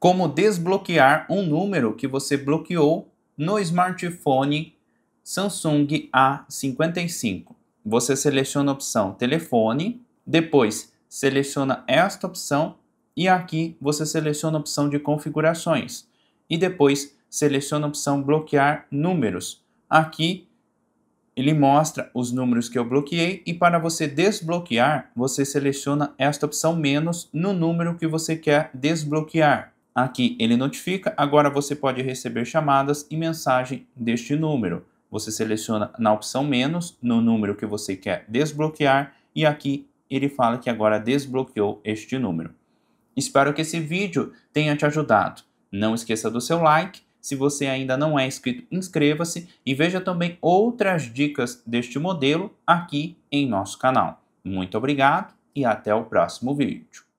como desbloquear um número que você bloqueou no smartphone Samsung A55. Você seleciona a opção telefone, depois seleciona esta opção e aqui você seleciona a opção de configurações e depois seleciona a opção bloquear números. Aqui ele mostra os números que eu bloqueei e para você desbloquear, você seleciona esta opção menos no número que você quer desbloquear. Aqui ele notifica, agora você pode receber chamadas e mensagem deste número. Você seleciona na opção menos, no número que você quer desbloquear e aqui ele fala que agora desbloqueou este número. Espero que esse vídeo tenha te ajudado. Não esqueça do seu like, se você ainda não é inscrito, inscreva-se e veja também outras dicas deste modelo aqui em nosso canal. Muito obrigado e até o próximo vídeo.